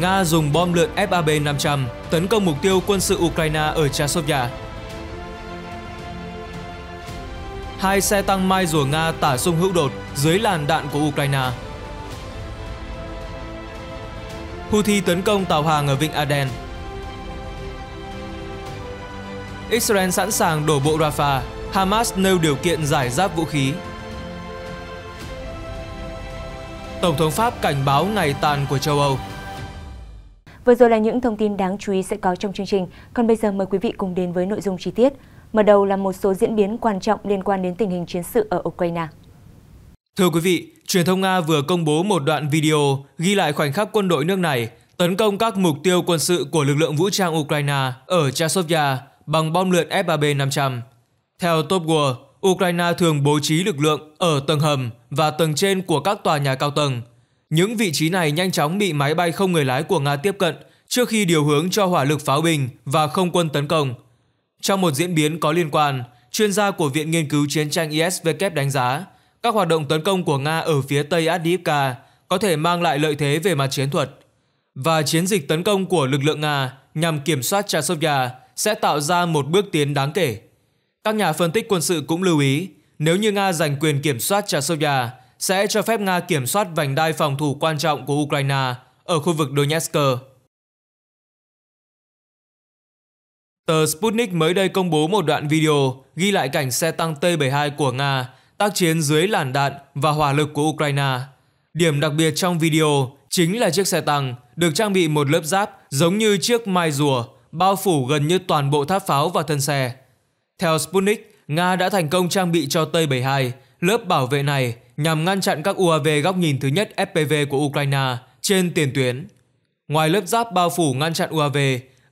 Nga dùng bom lượn FAB-500 tấn công mục tiêu quân sự Ukraine ở Chasovya. Hai xe tăng mai rùa Nga tả xung hữu đột dưới làn đạn của Ukraine. Houthi tấn công tàu hàng ở Vịnh Aden. Israel sẵn sàng đổ bộ Rafah, Hamas nêu điều kiện giải giáp vũ khí. Tổng thống Pháp cảnh báo ngày tàn của châu Âu Vừa rồi là những thông tin đáng chú ý sẽ có trong chương trình, còn bây giờ mời quý vị cùng đến với nội dung chi tiết. Mở đầu là một số diễn biến quan trọng liên quan đến tình hình chiến sự ở Ukraine. Thưa quý vị, truyền thông Nga vừa công bố một đoạn video ghi lại khoảnh khắc quân đội nước này tấn công các mục tiêu quân sự của lực lượng vũ trang Ukraine ở Chasovia bằng bom lượn FAB-500. Theo Top War, Ukraine thường bố trí lực lượng ở tầng hầm và tầng trên của các tòa nhà cao tầng – những vị trí này nhanh chóng bị máy bay không người lái của Nga tiếp cận trước khi điều hướng cho hỏa lực pháo bình và không quân tấn công. Trong một diễn biến có liên quan, chuyên gia của Viện Nghiên cứu Chiến tranh ISW đánh giá các hoạt động tấn công của Nga ở phía Tây Adivka có thể mang lại lợi thế về mặt chiến thuật. Và chiến dịch tấn công của lực lượng Nga nhằm kiểm soát Chasovia sẽ tạo ra một bước tiến đáng kể. Các nhà phân tích quân sự cũng lưu ý, nếu như Nga giành quyền kiểm soát Chasovia, sẽ cho phép Nga kiểm soát vành đai phòng thủ quan trọng của Ukraine ở khu vực Donetsk. Tờ Sputnik mới đây công bố một đoạn video ghi lại cảnh xe tăng T-72 của Nga tác chiến dưới làn đạn và hỏa lực của Ukraine. Điểm đặc biệt trong video chính là chiếc xe tăng được trang bị một lớp giáp giống như chiếc mai rùa bao phủ gần như toàn bộ tháp pháo và thân xe. Theo Sputnik, Nga đã thành công trang bị cho T-72 lớp bảo vệ này nhằm ngăn chặn các UAV góc nhìn thứ nhất FPV của Ukraine trên tiền tuyến. Ngoài lớp giáp bao phủ ngăn chặn UAV,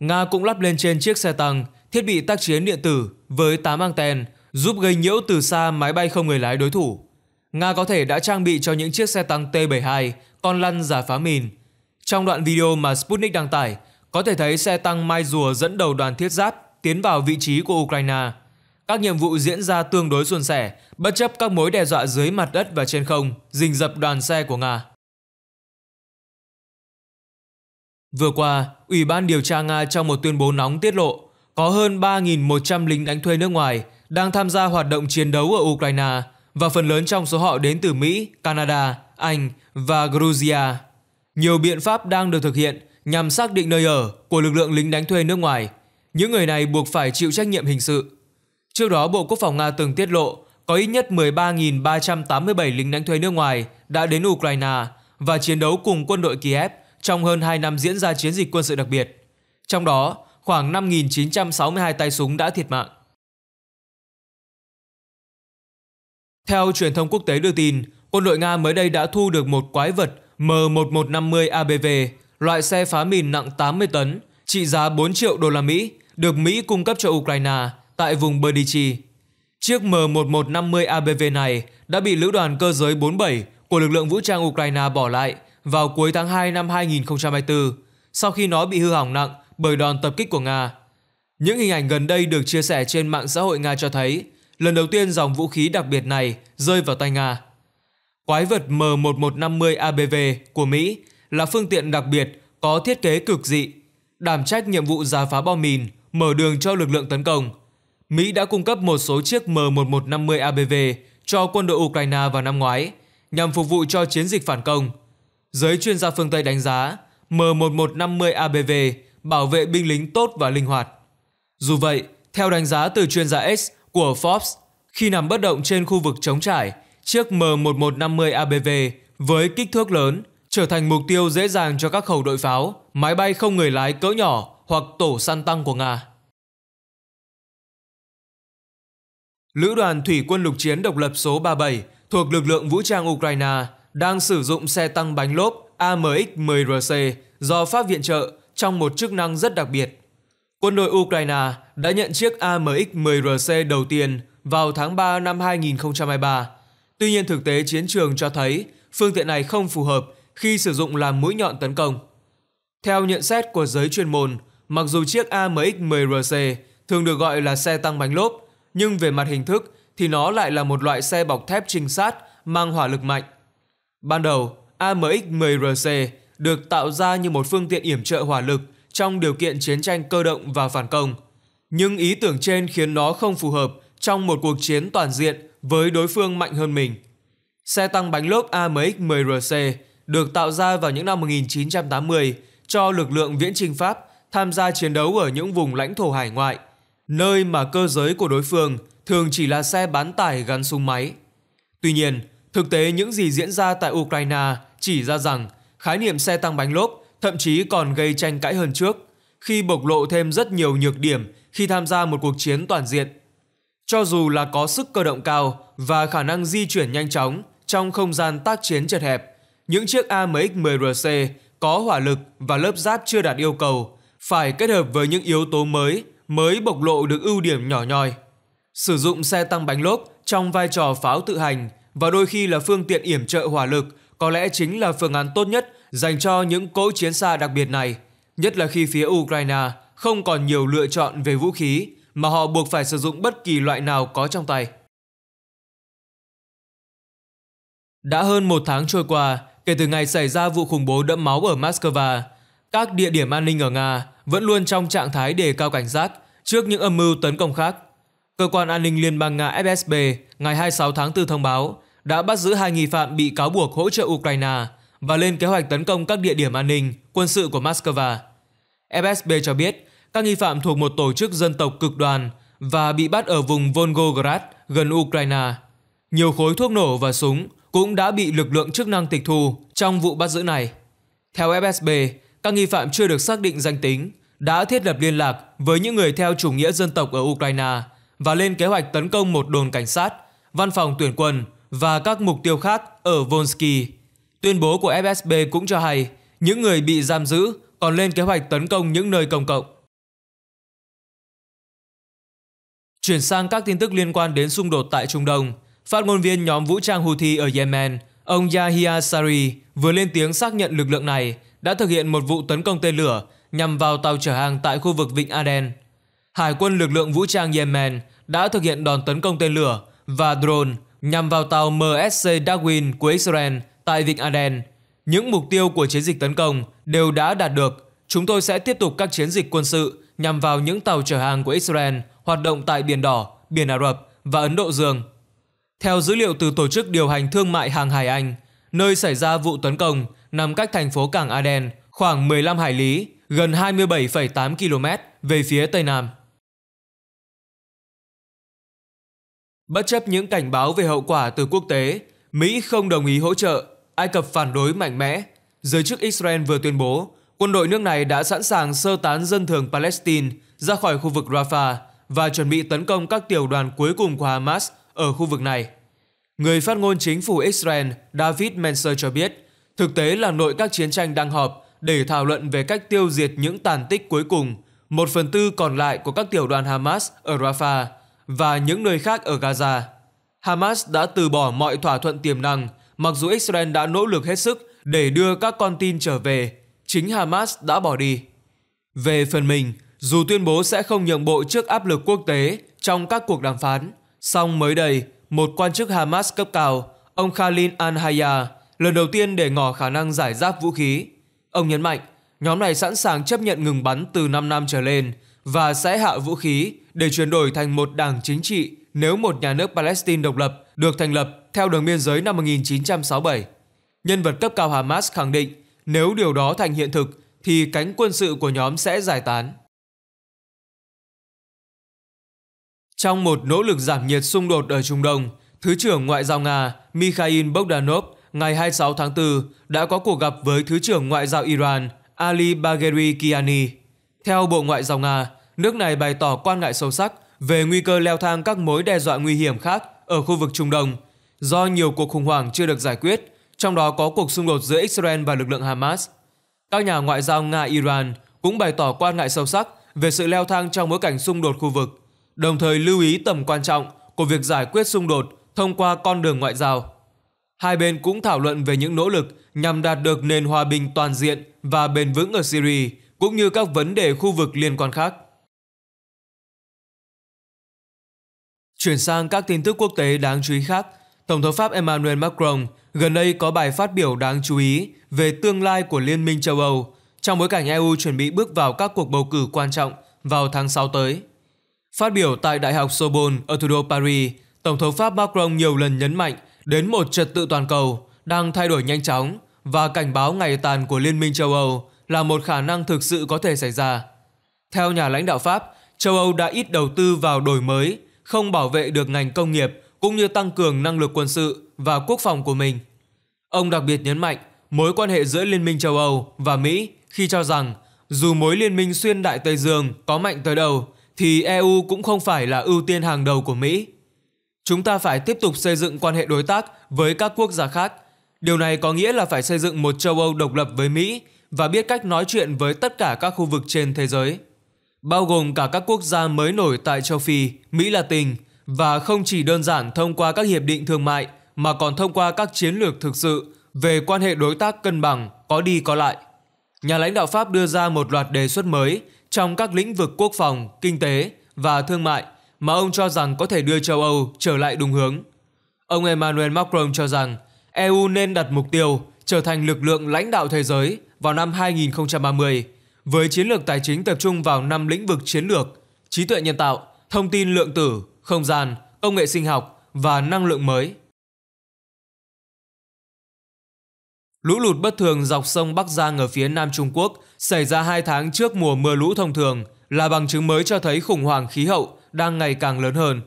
Nga cũng lắp lên trên chiếc xe tăng thiết bị tác chiến điện tử với 8 anten giúp gây nhiễu từ xa máy bay không người lái đối thủ. Nga có thể đã trang bị cho những chiếc xe tăng T-72 con lăn giả phá mìn. Trong đoạn video mà Sputnik đăng tải, có thể thấy xe tăng Mai Rùa dẫn đầu đoàn thiết giáp tiến vào vị trí của Ukraine – các nhiệm vụ diễn ra tương đối suôn sẻ, bất chấp các mối đe dọa dưới mặt đất và trên không, rình dập đoàn xe của Nga. Vừa qua, Ủy ban điều tra Nga trong một tuyên bố nóng tiết lộ có hơn 3.100 lính đánh thuê nước ngoài đang tham gia hoạt động chiến đấu ở Ukraine và phần lớn trong số họ đến từ Mỹ, Canada, Anh và Georgia. Nhiều biện pháp đang được thực hiện nhằm xác định nơi ở của lực lượng lính đánh thuê nước ngoài. Những người này buộc phải chịu trách nhiệm hình sự Trước đó, Bộ Quốc phòng Nga từng tiết lộ có ít nhất 13.387 lính đánh thuê nước ngoài đã đến Ukraine và chiến đấu cùng quân đội Kiev trong hơn 2 năm diễn ra chiến dịch quân sự đặc biệt. Trong đó, khoảng 5.962 tay súng đã thiệt mạng. Theo truyền thông quốc tế đưa tin, quân đội Nga mới đây đã thu được một quái vật M1150 ABV, loại xe phá mìn nặng 80 tấn, trị giá 4 triệu đô la Mỹ, được Mỹ cung cấp cho Ukraine tại vùng Berdichi. Chiếc M1150 ABV này đã bị lữ đoàn cơ giới 47 của lực lượng vũ trang Ukraine bỏ lại vào cuối tháng 2 năm 2024 sau khi nó bị hư hỏng nặng bởi đòn tập kích của Nga. Những hình ảnh gần đây được chia sẻ trên mạng xã hội Nga cho thấy lần đầu tiên dòng vũ khí đặc biệt này rơi vào tay Nga. Quái vật M1150 ABV của Mỹ là phương tiện đặc biệt có thiết kế cực dị, đảm trách nhiệm vụ giả phá bom mìn, mở đường cho lực lượng tấn công – Mỹ đã cung cấp một số chiếc M1150 ABV cho quân đội Ukraine vào năm ngoái nhằm phục vụ cho chiến dịch phản công. Giới chuyên gia phương Tây đánh giá M1150 ABV bảo vệ binh lính tốt và linh hoạt. Dù vậy, theo đánh giá từ chuyên gia X của Forbes, khi nằm bất động trên khu vực trống trải, chiếc M1150 ABV với kích thước lớn trở thành mục tiêu dễ dàng cho các khẩu đội pháo, máy bay không người lái cỡ nhỏ hoặc tổ săn tăng của Nga. Lữ đoàn Thủy quân lục chiến độc lập số 37 thuộc lực lượng vũ trang Ukraine đang sử dụng xe tăng bánh lốp AMX-10RC do Pháp viện trợ trong một chức năng rất đặc biệt. Quân đội Ukraine đã nhận chiếc AMX-10RC đầu tiên vào tháng 3 năm 2023. Tuy nhiên thực tế chiến trường cho thấy phương tiện này không phù hợp khi sử dụng làm mũi nhọn tấn công. Theo nhận xét của giới chuyên môn, mặc dù chiếc AMX-10RC thường được gọi là xe tăng bánh lốp, nhưng về mặt hình thức thì nó lại là một loại xe bọc thép trinh sát mang hỏa lực mạnh. Ban đầu, AMX-10RC được tạo ra như một phương tiện yểm trợ hỏa lực trong điều kiện chiến tranh cơ động và phản công. Nhưng ý tưởng trên khiến nó không phù hợp trong một cuộc chiến toàn diện với đối phương mạnh hơn mình. Xe tăng bánh lốp AMX-10RC được tạo ra vào những năm 1980 cho lực lượng viễn trinh Pháp tham gia chiến đấu ở những vùng lãnh thổ hải ngoại – nơi mà cơ giới của đối phương thường chỉ là xe bán tải gắn súng máy. Tuy nhiên, thực tế những gì diễn ra tại Ukraine chỉ ra rằng khái niệm xe tăng bánh lốp thậm chí còn gây tranh cãi hơn trước khi bộc lộ thêm rất nhiều nhược điểm khi tham gia một cuộc chiến toàn diện. Cho dù là có sức cơ động cao và khả năng di chuyển nhanh chóng trong không gian tác chiến chật hẹp, những chiếc AMX-10RC có hỏa lực và lớp giáp chưa đạt yêu cầu, phải kết hợp với những yếu tố mới mới bộc lộ được ưu điểm nhỏ nhoi. Sử dụng xe tăng bánh lốp trong vai trò pháo tự hành và đôi khi là phương tiện yểm trợ hỏa lực có lẽ chính là phương án tốt nhất dành cho những cỗ chiến xa đặc biệt này, nhất là khi phía Ukraine không còn nhiều lựa chọn về vũ khí mà họ buộc phải sử dụng bất kỳ loại nào có trong tay. Đã hơn một tháng trôi qua kể từ ngày xảy ra vụ khủng bố đẫm máu ở Moscow, các địa điểm an ninh ở Nga vẫn luôn trong trạng thái đề cao cảnh giác trước những âm mưu tấn công khác. Cơ quan an ninh Liên bang Nga FSB ngày 26 tháng 4 thông báo đã bắt giữ hai nghi phạm bị cáo buộc hỗ trợ Ukraine và lên kế hoạch tấn công các địa điểm an ninh quân sự của Moscow. FSB cho biết các nghi phạm thuộc một tổ chức dân tộc cực đoan và bị bắt ở vùng Volgograd gần Ukraine. Nhiều khối thuốc nổ và súng cũng đã bị lực lượng chức năng tịch thu trong vụ bắt giữ này. Theo FSB, các nghi phạm chưa được xác định danh tính, đã thiết lập liên lạc với những người theo chủ nghĩa dân tộc ở Ukraine và lên kế hoạch tấn công một đồn cảnh sát, văn phòng tuyển quân và các mục tiêu khác ở Volsky. Tuyên bố của FSB cũng cho hay những người bị giam giữ còn lên kế hoạch tấn công những nơi công cộng. Chuyển sang các tin tức liên quan đến xung đột tại Trung Đông, phát ngôn viên nhóm vũ trang Houthi ở Yemen, ông Yahya Sari vừa lên tiếng xác nhận lực lượng này đã thực hiện một vụ tấn công tên lửa nhằm vào tàu chở hàng tại khu vực Vịnh Aden. Hải quân lực lượng vũ trang Yemen đã thực hiện đòn tấn công tên lửa và drone nhằm vào tàu MSC Darwin của Israel tại Vịnh Aden. Những mục tiêu của chiến dịch tấn công đều đã đạt được. Chúng tôi sẽ tiếp tục các chiến dịch quân sự nhằm vào những tàu chở hàng của Israel hoạt động tại Biển Đỏ, Biển Ả Rập và Ấn Độ Dương. Theo dữ liệu từ Tổ chức Điều hành Thương mại Hàng hải Anh, nơi xảy ra vụ tấn công nằm cách thành phố Cảng Aden khoảng 15 hải lý, gần 27,8 km về phía Tây Nam. Bất chấp những cảnh báo về hậu quả từ quốc tế, Mỹ không đồng ý hỗ trợ, Ai Cập phản đối mạnh mẽ. Giới chức Israel vừa tuyên bố, quân đội nước này đã sẵn sàng sơ tán dân thường Palestine ra khỏi khu vực Rafah và chuẩn bị tấn công các tiểu đoàn cuối cùng của Hamas ở khu vực này. Người phát ngôn chính phủ Israel David Menser cho biết, Thực tế là nội các chiến tranh đang họp để thảo luận về cách tiêu diệt những tàn tích cuối cùng, một phần tư còn lại của các tiểu đoàn Hamas ở Rafah và những nơi khác ở Gaza. Hamas đã từ bỏ mọi thỏa thuận tiềm năng, mặc dù Israel đã nỗ lực hết sức để đưa các con tin trở về, chính Hamas đã bỏ đi. Về phần mình, dù tuyên bố sẽ không nhượng bộ trước áp lực quốc tế trong các cuộc đàm phán, song mới đây, một quan chức Hamas cấp cao, ông Khalil al-Haya, lần đầu tiên để ngỏ khả năng giải giáp vũ khí. Ông nhấn mạnh, nhóm này sẵn sàng chấp nhận ngừng bắn từ 5 năm trở lên và sẽ hạ vũ khí để chuyển đổi thành một đảng chính trị nếu một nhà nước Palestine độc lập được thành lập theo đường biên giới năm 1967. Nhân vật cấp cao Hamas khẳng định nếu điều đó thành hiện thực thì cánh quân sự của nhóm sẽ giải tán. Trong một nỗ lực giảm nhiệt xung đột ở Trung Đông, Thứ trưởng Ngoại giao Nga Mikhail Bogdanov ngày 26 tháng 4 đã có cuộc gặp với Thứ trưởng Ngoại giao Iran Ali Bagheri Kiani. Theo Bộ Ngoại giao Nga, nước này bày tỏ quan ngại sâu sắc về nguy cơ leo thang các mối đe dọa nguy hiểm khác ở khu vực Trung Đông do nhiều cuộc khủng hoảng chưa được giải quyết, trong đó có cuộc xung đột giữa Israel và lực lượng Hamas. Các nhà ngoại giao Nga-Iran cũng bày tỏ quan ngại sâu sắc về sự leo thang trong bối cảnh xung đột khu vực, đồng thời lưu ý tầm quan trọng của việc giải quyết xung đột thông qua con đường ngoại giao. Hai bên cũng thảo luận về những nỗ lực nhằm đạt được nền hòa bình toàn diện và bền vững ở Syria, cũng như các vấn đề khu vực liên quan khác. Chuyển sang các tin tức quốc tế đáng chú ý khác, Tổng thống Pháp Emmanuel Macron gần đây có bài phát biểu đáng chú ý về tương lai của Liên minh châu Âu trong bối cảnh EU chuẩn bị bước vào các cuộc bầu cử quan trọng vào tháng 6 tới. Phát biểu tại Đại học Sorbonne ở thủ đô Paris, Tổng thống Pháp Macron nhiều lần nhấn mạnh đến một trật tự toàn cầu đang thay đổi nhanh chóng và cảnh báo ngày tàn của Liên minh châu Âu là một khả năng thực sự có thể xảy ra. Theo nhà lãnh đạo Pháp, châu Âu đã ít đầu tư vào đổi mới, không bảo vệ được ngành công nghiệp cũng như tăng cường năng lực quân sự và quốc phòng của mình. Ông đặc biệt nhấn mạnh mối quan hệ giữa Liên minh châu Âu và Mỹ khi cho rằng dù mối liên minh xuyên Đại Tây Dương có mạnh tới đâu thì EU cũng không phải là ưu tiên hàng đầu của Mỹ. Chúng ta phải tiếp tục xây dựng quan hệ đối tác với các quốc gia khác. Điều này có nghĩa là phải xây dựng một châu Âu độc lập với Mỹ và biết cách nói chuyện với tất cả các khu vực trên thế giới, bao gồm cả các quốc gia mới nổi tại châu Phi, Mỹ Latin và không chỉ đơn giản thông qua các hiệp định thương mại mà còn thông qua các chiến lược thực sự về quan hệ đối tác cân bằng có đi có lại. Nhà lãnh đạo Pháp đưa ra một loạt đề xuất mới trong các lĩnh vực quốc phòng, kinh tế và thương mại – mà ông cho rằng có thể đưa châu Âu trở lại đúng hướng. Ông Emmanuel Macron cho rằng EU nên đặt mục tiêu trở thành lực lượng lãnh đạo thế giới vào năm 2030 với chiến lược tài chính tập trung vào năm lĩnh vực chiến lược, trí tuệ nhân tạo, thông tin lượng tử, không gian, công nghệ sinh học và năng lượng mới. Lũ lụt bất thường dọc sông Bắc Giang ở phía Nam Trung Quốc xảy ra 2 tháng trước mùa mưa lũ thông thường là bằng chứng mới cho thấy khủng hoảng khí hậu đang ngày càng lớn hơn.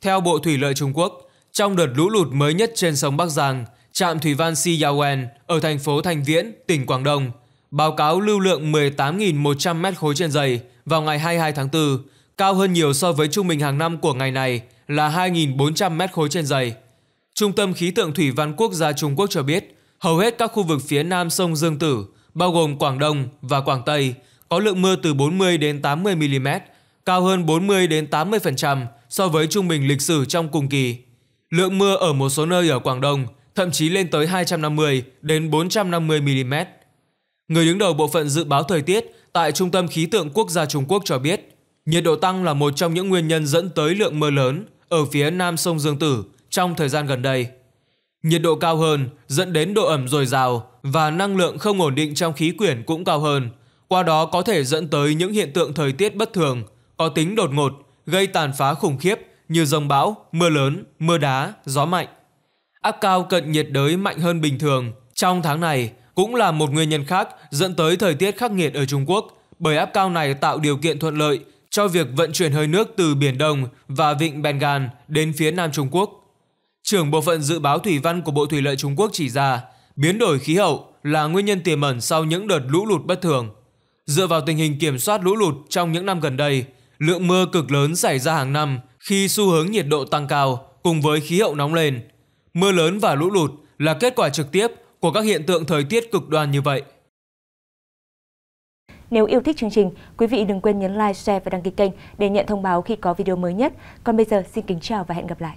Theo Bộ Thủy lợi Trung Quốc, trong đợt lũ lụt mới nhất trên sông Bắc Giang, trạm thủy văn Siyawen ở thành phố Thành Viễn, tỉnh Quảng Đông, báo cáo lưu lượng 18.100 mét khối trên giây vào ngày 22 tháng 4, cao hơn nhiều so với trung bình hàng năm của ngày này là 2.400 mét khối trên giây. Trung tâm khí tượng thủy văn quốc gia Trung Quốc cho biết, hầu hết các khu vực phía nam sông Dương Tử, bao gồm Quảng Đông và Quảng Tây, có lượng mưa từ 40 đến 80 mm cao hơn 40 đến 80% so với trung bình lịch sử trong cùng kỳ. Lượng mưa ở một số nơi ở Quảng Đông thậm chí lên tới 250 đến 450 mm. Người đứng đầu bộ phận dự báo thời tiết tại Trung tâm khí tượng quốc gia Trung Quốc cho biết, nhiệt độ tăng là một trong những nguyên nhân dẫn tới lượng mưa lớn ở phía nam sông Dương Tử trong thời gian gần đây. Nhiệt độ cao hơn dẫn đến độ ẩm dồi dào và năng lượng không ổn định trong khí quyển cũng cao hơn, qua đó có thể dẫn tới những hiện tượng thời tiết bất thường có tính đột ngột, gây tàn phá khủng khiếp như rông bão, mưa lớn, mưa đá, gió mạnh. Áp cao cận nhiệt đới mạnh hơn bình thường trong tháng này cũng là một nguyên nhân khác dẫn tới thời tiết khắc nghiệt ở Trung Quốc, bởi áp cao này tạo điều kiện thuận lợi cho việc vận chuyển hơi nước từ Biển Đông và Vịnh Bengal đến phía Nam Trung Quốc. Trưởng bộ phận dự báo thủy văn của Bộ Thủy lợi Trung Quốc chỉ ra, biến đổi khí hậu là nguyên nhân tiềm ẩn sau những đợt lũ lụt bất thường. Dựa vào tình hình kiểm soát lũ lụt trong những năm gần đây, Lượng mưa cực lớn xảy ra hàng năm khi xu hướng nhiệt độ tăng cao cùng với khí hậu nóng lên. Mưa lớn và lũ lụt là kết quả trực tiếp của các hiện tượng thời tiết cực đoan như vậy. Nếu yêu thích chương trình, quý vị đừng quên nhấn like, share và đăng ký kênh để nhận thông báo khi có video mới nhất. Còn bây giờ, xin kính chào và hẹn gặp lại!